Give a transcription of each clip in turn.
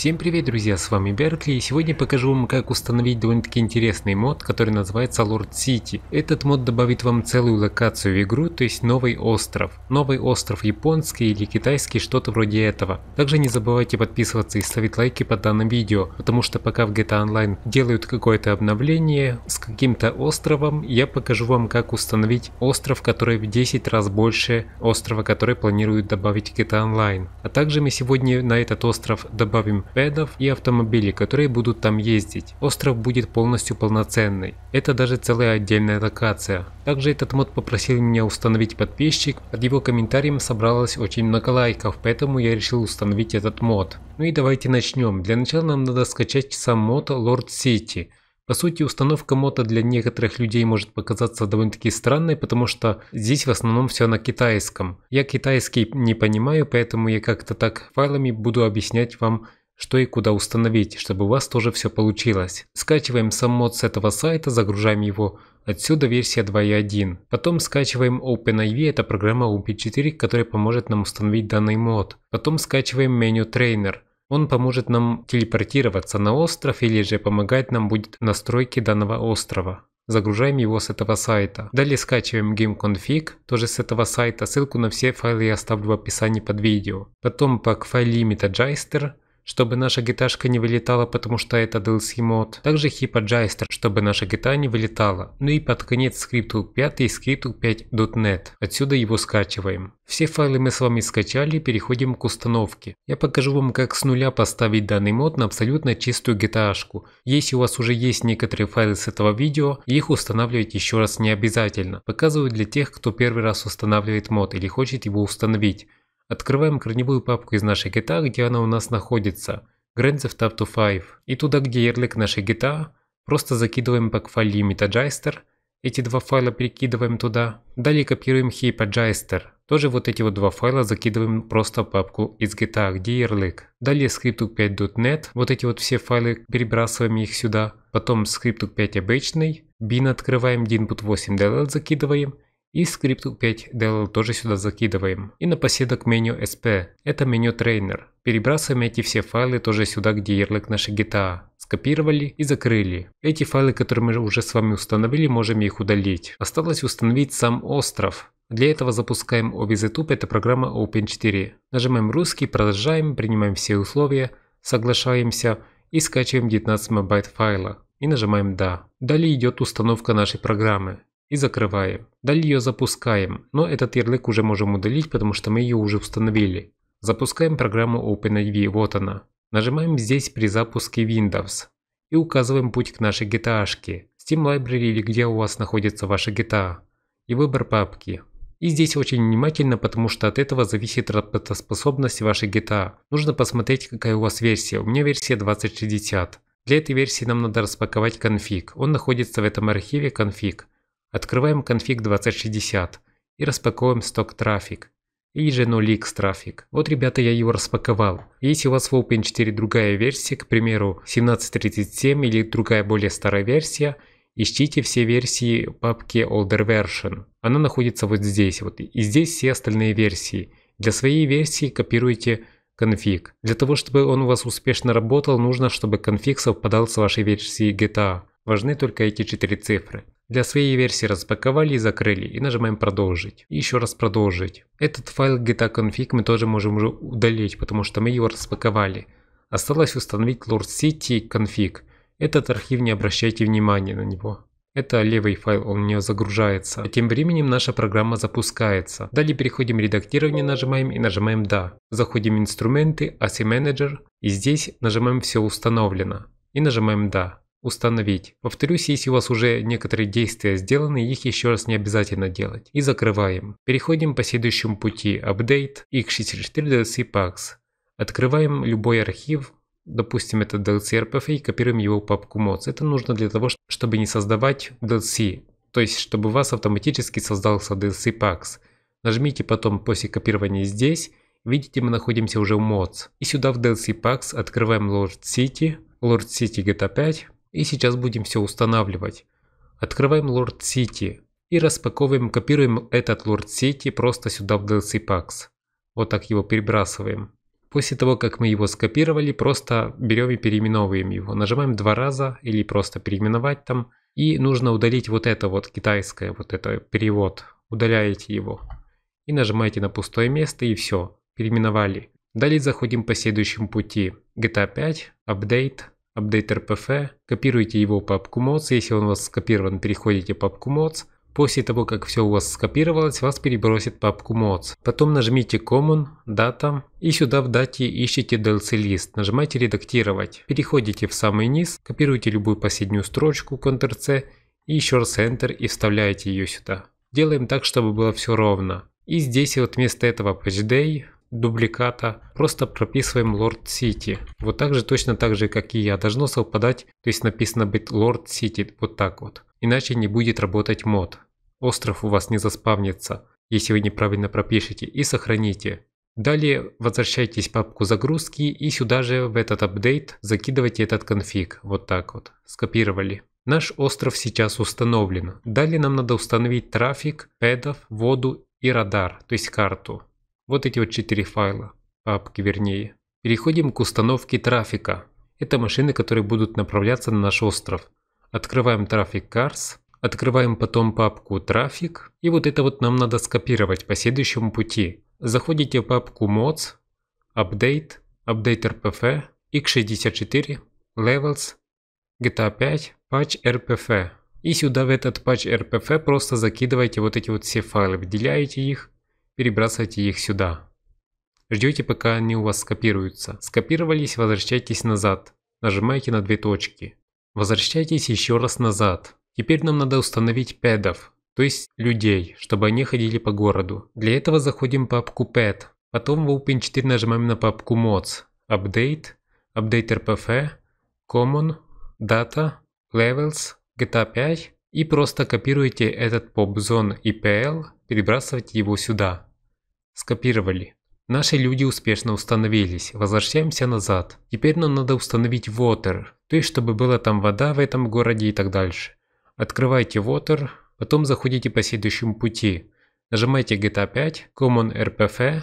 Всем привет, друзья, с вами Беркли, и сегодня покажу вам, как установить довольно-таки интересный мод, который называется Lord City. Этот мод добавит вам целую локацию в игру, то есть новый остров. Новый остров японский или китайский, что-то вроде этого. Также не забывайте подписываться и ставить лайки под данным видео, потому что пока в GTA Online делают какое-то обновление с каким-то островом, я покажу вам, как установить остров, который в 10 раз больше острова, который планируют добавить в GTA Online. А также мы сегодня на этот остров добавим мопедов и автомобилей, которые будут там ездить. Остров будет полностью полноценный. Это даже целая отдельная локация. Также этот мод попросил меня установить подписчик, под его комментарием собралось очень много лайков, поэтому я решил установить этот мод. Ну и давайте начнем. Для начала нам надо скачать сам мод Lord City. По сути, установка мода для некоторых людей может показаться довольно-таки странной, потому что здесь в основном все на китайском. Я китайский не понимаю, поэтому я как-то так файлами буду объяснять вам что и куда установить, чтобы у вас тоже все получилось. Скачиваем сам мод с этого сайта, загружаем его, отсюда версия 2.1. Потом скачиваем OpenIV, это программа UP4, которая поможет нам установить данный мод. Потом скачиваем меню Trainer. Он поможет нам телепортироваться на остров или же помогать нам будет настройки данного острова загружаем его с этого сайта. Далее скачиваем GameConfig, тоже с этого сайта, ссылку на все файлы я оставлю в описании под видео. Потом пак файл limit adjuster, чтобы наша гиташка не вылетала, потому что это DLC мод. Также HippoJaster, чтобы наша гита не вылетала. Ну и под конец скрипту 5 и скрипту 5.net. Отсюда его скачиваем. Все файлы мы с вами скачали, переходим к установке. Я покажу вам, как с нуля поставить данный мод на абсолютно чистую гиташку. Если у вас уже есть некоторые файлы с этого видео, их устанавливать еще раз не обязательно. Показываю для тех, кто первый раз устанавливает мод или хочет его установить. Открываем корневую папку из нашей гита, где она у нас находится, Grand Theft Auto 5. И туда, где ярлык нашей гита, просто закидываем бэкфайл Limit эти два файла перекидываем туда. Далее копируем heap.jster. Тоже вот эти вот два файла закидываем просто в папку из GTA, где ярлык. Далее script5.net, вот эти вот все файлы, перебрасываем их сюда. Потом script5 обычный, bin открываем, dinput8 dll закидываем и скрипт 5 DLL тоже сюда закидываем. И напоследок меню SP. Это меню Trainer. Перебрасываем эти все файлы тоже сюда, где ярлык нашей GTA. Скопировали и закрыли. Эти файлы, которые мы уже с вами установили, можем их удалить. Осталось установить сам остров. Для этого запускаем OBZTube, это программа Open4. Нажимаем русский, продолжаем, принимаем все условия, соглашаемся и скачиваем 19 мегабайт файла. И нажимаем «Да». Далее идет установка нашей программы и закрываем. Далее ее запускаем, но этот ярлык уже можем удалить, потому что мы ее уже установили. Запускаем программу OpenIV, вот она. Нажимаем здесь при запуске Windows и указываем путь к нашей GTA, -шке, Steam Library или где у вас находится ваша GTA и выбор папки. И здесь очень внимательно, потому что от этого зависит работоспособность вашей GTA. Нужно посмотреть, какая у вас версия. У меня версия 2060. Для этой версии нам надо распаковать конфиг. Он находится в этом архиве конфиг. Открываем конфиг 2060 и распаковываем сток трафик. Или же Nolix трафик. Вот, ребята, я его распаковал. Если у вас в OpenCV другая версия, к примеру 1737 или другая более старая версия, ищите все версии папки Older Version. Она находится вот здесь. Вот. И здесь все остальные версии. Для своей версии копируйте конфиг. Для того, чтобы он у вас успешно работал, нужно, чтобы конфиг совпадал с вашей версией GTA. Важны только эти четыре цифры. Для своей версии распаковали и закрыли, и нажимаем продолжить. И еще раз продолжить. Этот файл gta.config мы тоже можем уже удалить, потому что мы его распаковали. Осталось установить Lord City Config. Этот архив не обращайте внимания на него. Это левый файл, он не загружается. А тем временем наша программа запускается. Далее переходим в редактирование, нажимаем и нажимаем «Да». Заходим в инструменты, ASI Manager и здесь нажимаем «Все установлено» и нажимаем «Да» установить. Повторюсь, если у вас уже некоторые действия сделаны, их еще раз не обязательно делать. И закрываем. Переходим по следующему пути Update, x64 DLC Packs. Открываем любой архив, допустим, это DLC RPF и копируем его в папку mods. Это нужно для того, чтобы не создавать DLC, то есть чтобы у вас автоматически создался DLC Packs. Нажмите потом после копирования здесь, видите мы находимся уже в mods. И сюда в DLC Packs открываем Lord City, Lord City GTA 5, и сейчас будем все устанавливать. Открываем Lord City и распаковываем, копируем этот Lord City просто сюда в DLC Packs. Вот так его перебрасываем. После того, как мы его скопировали, просто берем и переименовываем его. Нажимаем два раза или просто переименовать там. И нужно удалить вот это вот китайское, вот это перевод. Удаляете его. И нажимаете на пустое место и все. Переименовали. Далее заходим по следующему пути. GTA 5, Update, Update RPF, копируете его папку mods, если он у вас скопирован, переходите в папку mods, После того, как все у вас скопировалось, вас перебросит папку Mods. Потом нажмите Common, Data и сюда в дате ищите DLC лист. Нажимайте Редактировать. Переходите в самый низ, копируете любую последнюю строчку Ctrl-C и еще раз Enter и вставляете ее сюда. Делаем так, чтобы было все ровно. И здесь вот вместо этого Patch Day дубликата, просто прописываем Lord City. Вот так же, точно так же, как и я, должно совпадать, то есть написано быть Lord City, вот так вот. Иначе не будет работать мод. Остров у вас не заспавнится, если вы неправильно пропишете, и сохраните. Далее возвращайтесь в папку загрузки и сюда же в этот апдейт закидывайте этот конфиг, вот так вот. Скопировали. Наш остров сейчас установлен. Далее нам надо установить трафик, пэдов, воду и радар, то есть карту. Вот эти вот четыре файла, папки вернее. Переходим к установке трафика. Это машины, которые будут направляться на наш остров. Открываем Traffic Cars, открываем потом папку Traffic и вот это вот нам надо скопировать по следующему пути. Заходите в папку Mods, Update, Update RPF, X64, Levels, GTA 5, Patch RPF. И сюда в этот патч RPF просто закидывайте вот эти вот все файлы, выделяете их перебрасывайте их сюда. Ждете, пока они у вас скопируются. Скопировались, возвращайтесь назад. Нажимайте на две точки. Возвращайтесь еще раз назад. Теперь нам надо установить пэдов, то есть людей, чтобы они ходили по городу. Для этого заходим в папку pad. Потом в Open4 нажимаем на папку mods. Update, Update RPF, Common, Data, Levels, GTA 5 и просто копируете этот PopZone IPL, перебрасывайте его сюда. Скопировали. Наши люди успешно установились. Возвращаемся назад. Теперь нам надо установить Water, то есть чтобы была там вода в этом городе и так дальше. Открывайте Water, потом заходите по следующему пути. Нажимайте GTA 5, Common RPF,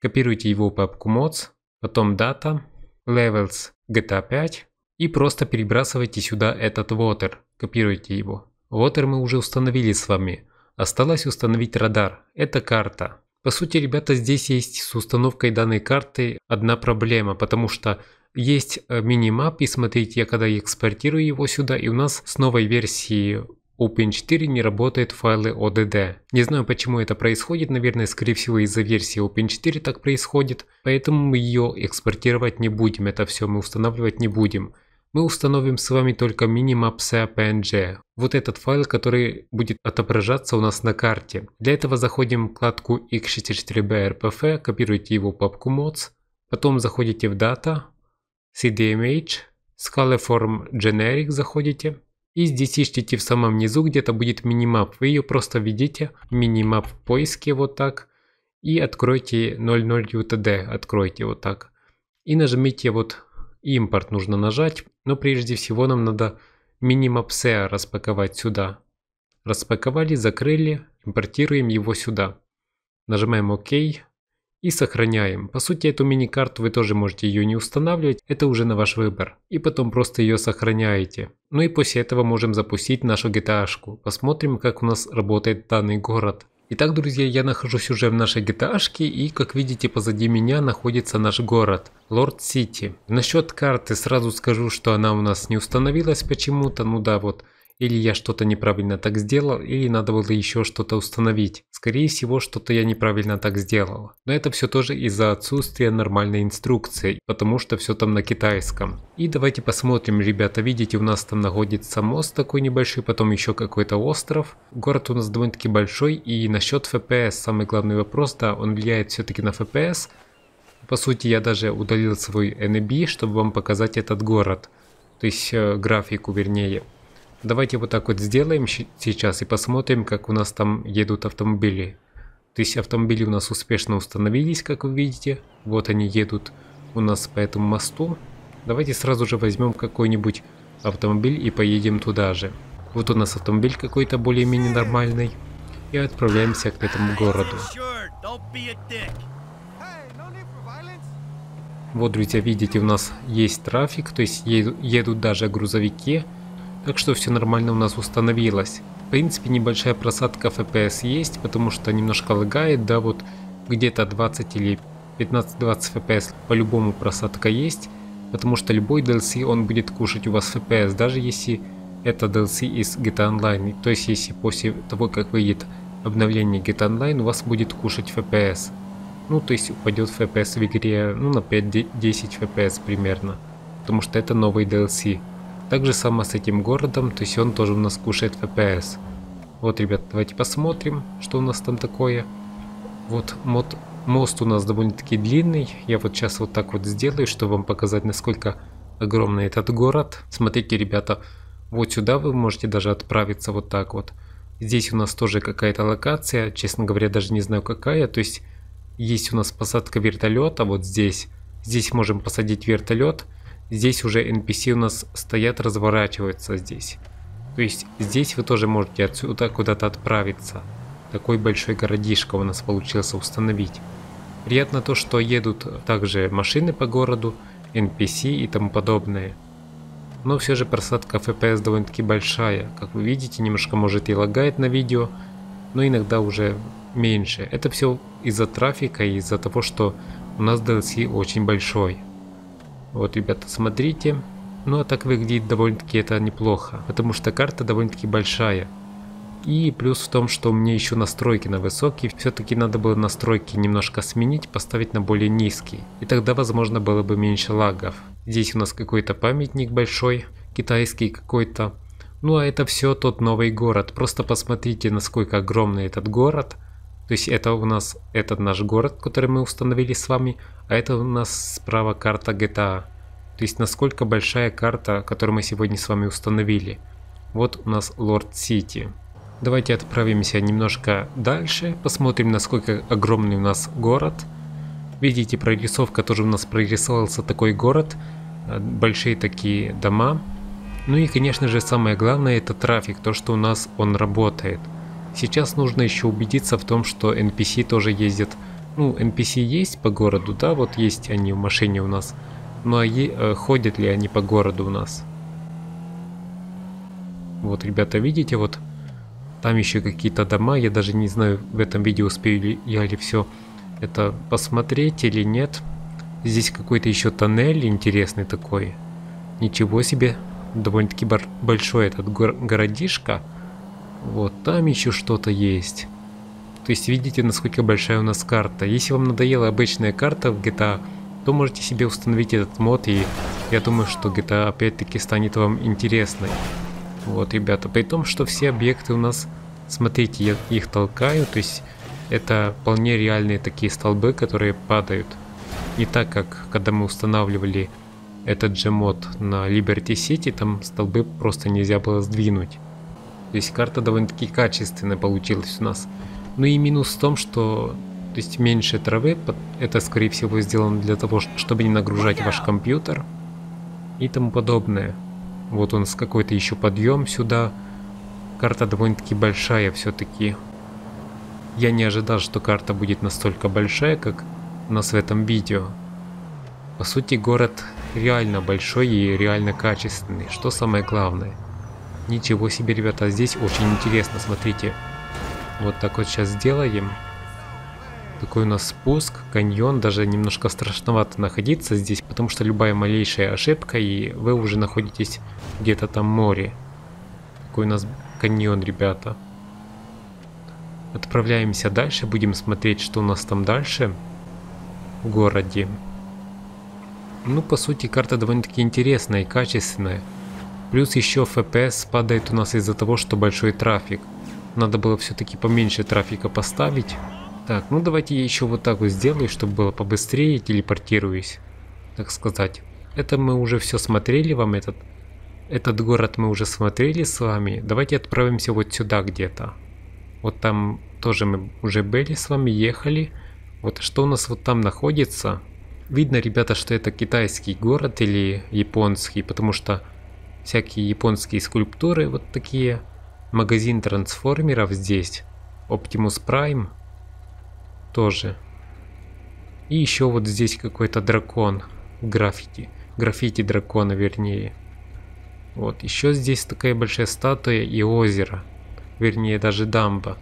копируйте его в папку Mods, потом Data, Levels, GTA 5 и просто перебрасывайте сюда этот Water, копируйте его. Water мы уже установили с вами. Осталось установить радар, это карта. По сути, ребята, здесь есть с установкой данной карты одна проблема, потому что есть э, мини-мап, и смотрите, я когда экспортирую его сюда, и у нас с новой версии open 4 не работают файлы ODD. Не знаю, почему это происходит, наверное, скорее всего из-за версии open 4 так происходит, поэтому мы ее экспортировать не будем, это все мы устанавливать не будем мы установим с вами только minimapsa.png, вот этот файл, который будет отображаться у нас на карте. Для этого заходим в вкладку x64brpf, копируете его в папку mods, потом заходите в data, cdmh, scalaform generic заходите, и здесь ищите в самом низу, где-то будет минимап, вы ее просто введите, минимап в поиске вот так, и откройте 00 UTD, откройте вот так, и нажмите вот Импорт нужно нажать, но прежде всего нам надо минимапсеа распаковать сюда. Распаковали, закрыли, импортируем его сюда. Нажимаем ОК и сохраняем. По сути, эту мини-карту вы тоже можете ее не устанавливать, это уже на ваш выбор. И потом просто ее сохраняете. Ну и после этого можем запустить нашу GTA-шку. Посмотрим, как у нас работает данный город. Итак, друзья, я нахожусь уже в нашей gta и, как видите, позади меня находится наш город, Лорд Сити. Насчет карты сразу скажу, что она у нас не установилась почему-то, ну да, вот или я что-то неправильно так сделал, или надо было еще что-то установить. Скорее всего, что-то я неправильно так сделал. Но это все тоже из-за отсутствия нормальной инструкции, потому что все там на китайском. И давайте посмотрим, ребята, видите, у нас там находится мост такой небольшой, потом еще какой-то остров. Город у нас довольно-таки большой, и насчет FPS самый главный вопрос, да, он влияет все-таки на FPS. По сути, я даже удалил свой NB, чтобы вам показать этот город. То есть, э, графику вернее. Давайте вот так вот сделаем сейчас и посмотрим, как у нас там едут автомобили. То есть автомобили у нас успешно установились, как вы видите. Вот они едут у нас по этому мосту. Давайте сразу же возьмем какой-нибудь автомобиль и поедем туда же. Вот у нас автомобиль какой-то более-менее нормальный. И отправляемся к этому городу. Вот, друзья, видите, у нас есть трафик, то есть едут даже грузовики. Так что все нормально у нас установилось. В принципе, небольшая просадка FPS есть, потому что немножко лагает, да, вот где-то 20 или 15-20 FPS по-любому просадка есть, потому что любой DLC он будет кушать у вас FPS, даже если это DLC из GTA Online, то есть если после того, как выйдет обновление GTA Online, у вас будет кушать FPS. Ну, то есть упадет FPS в игре, ну, на 5-10 FPS примерно, потому что это новый DLC. Так же само с этим городом, то есть он тоже у нас кушает FPS. Вот, ребят, давайте посмотрим, что у нас там такое. Вот мод, мост у нас довольно-таки длинный. Я вот сейчас вот так вот сделаю, чтобы вам показать, насколько огромный этот город. Смотрите, ребята, вот сюда вы можете даже отправиться вот так вот. Здесь у нас тоже какая-то локация, честно говоря, даже не знаю какая. То есть есть у нас посадка вертолета вот здесь. Здесь можем посадить вертолет. Вертолет. Здесь уже NPC у нас стоят, разворачиваются здесь. То есть здесь вы тоже можете отсюда куда-то отправиться. Такой большой городишко у нас получился установить. Приятно то, что едут также машины по городу, NPC и тому подобное. Но все же просадка FPS довольно-таки большая. Как вы видите, немножко может и лагает на видео, но иногда уже меньше. Это все из-за трафика и из-за того, что у нас DLC очень большой. Вот, ребята, смотрите. Ну, а так выглядит довольно-таки это неплохо, потому что карта довольно-таки большая. И плюс в том, что у меня еще настройки на высокий, все-таки надо было настройки немножко сменить, поставить на более низкий. И тогда возможно было бы меньше лагов. Здесь у нас какой-то памятник большой, китайский какой-то. Ну а это все тот новый город, просто посмотрите насколько огромный этот город. То есть это у нас этот наш город, который мы установили с вами, а это у нас справа карта GTA. А. То есть насколько большая карта, которую мы сегодня с вами установили. Вот у нас Лорд Сити. Давайте отправимся немножко дальше, посмотрим насколько огромный у нас город. Видите, прорисовка тоже у нас прорисовался такой город, э, большие такие дома. Ну и конечно же самое главное это трафик, то что у нас он работает. Сейчас нужно еще убедиться в том, что NPC тоже ездит. Ну, NPC есть по городу, да, вот есть они в машине у нас. Но ну, а э, ходят ли они по городу у нас? Вот, ребята, видите, вот там еще какие-то дома. Я даже не знаю, в этом видео успею ли я ли все это посмотреть или нет. Здесь какой-то еще тоннель интересный такой. Ничего себе. Довольно-таки большой этот городишко. Вот там еще что-то есть. То есть видите, насколько большая у нас карта. Если вам надоела обычная карта в GTA, то можете себе установить этот мод, и я думаю, что GTA опять-таки станет вам интересной. Вот, ребята, при том, что все объекты у нас, смотрите, я их толкаю, то есть это вполне реальные такие столбы, которые падают. Не так, как когда мы устанавливали этот же мод на Liberty City, там столбы просто нельзя было сдвинуть. То есть карта довольно-таки качественная получилась у нас. Ну и минус в том, что то есть меньше травы, это скорее всего сделано для того, чтобы не нагружать ваш компьютер и тому подобное. Вот у нас какой-то еще подъем сюда. Карта довольно-таки большая все-таки. Я не ожидал, что карта будет настолько большая, как у нас в этом видео. По сути, город реально большой и реально качественный, что самое главное. Ничего себе, ребята, здесь очень интересно, смотрите. Вот так вот сейчас сделаем. Такой у нас спуск, каньон, даже немножко страшновато находиться здесь, потому что любая малейшая ошибка, и вы уже находитесь где-то там море. Такой у нас каньон, ребята. Отправляемся дальше, будем смотреть, что у нас там дальше в городе. Ну, по сути, карта довольно-таки интересная и качественная. Плюс еще FPS падает у нас из-за того, что большой трафик. Надо было все-таки поменьше трафика поставить. Так, ну давайте я еще вот так вот сделаю, чтобы было побыстрее, телепортируюсь, так сказать. Это мы уже все смотрели вам, этот, этот город мы уже смотрели с вами. Давайте отправимся вот сюда где-то. Вот там тоже мы уже были с вами, ехали. Вот что у нас вот там находится. Видно, ребята, что это китайский город или японский, потому что всякие японские скульптуры вот такие. Магазин трансформеров здесь. Optimus Prime тоже. И еще вот здесь какой-то дракон. Граффити. Граффити дракона, вернее. Вот, еще здесь такая большая статуя и озеро. Вернее, даже дамба.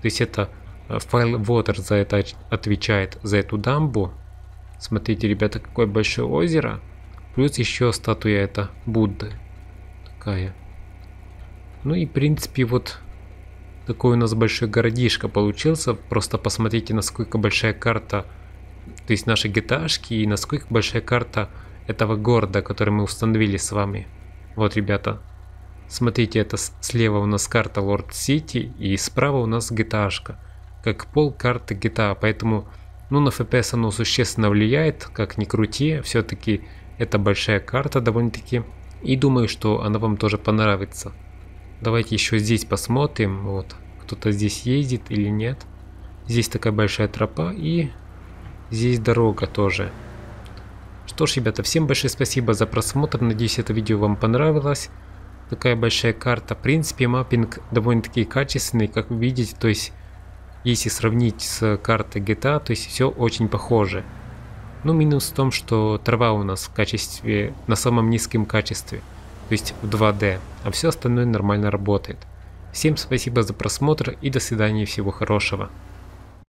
То есть это э, файл Water за это отвечает, за эту дамбу. Смотрите, ребята, какое большое озеро. Плюс еще статуя это Будды такая. Ну и в принципе вот такой у нас большой городишко получился. Просто посмотрите, насколько большая карта, то есть наши gta и насколько большая карта этого города, который мы установили с вами. Вот, ребята, смотрите, это слева у нас карта Лорд Сити и справа у нас gta как пол карты GTA, поэтому ну, на FPS оно существенно влияет, как ни крути, все-таки это большая карта довольно-таки. И думаю, что она вам тоже понравится. Давайте еще здесь посмотрим, вот, кто-то здесь ездит или нет. Здесь такая большая тропа и здесь дорога тоже. Что ж, ребята, всем большое спасибо за просмотр, надеюсь это видео вам понравилось. Такая большая карта, в принципе маппинг довольно-таки качественный, как вы видите, то есть если сравнить с картой GTA, то есть все очень похоже. Ну, минус в том, что трава у нас в качестве, на самом низком качестве, то есть в 2D, а все остальное нормально работает. Всем спасибо за просмотр и до свидания, всего хорошего.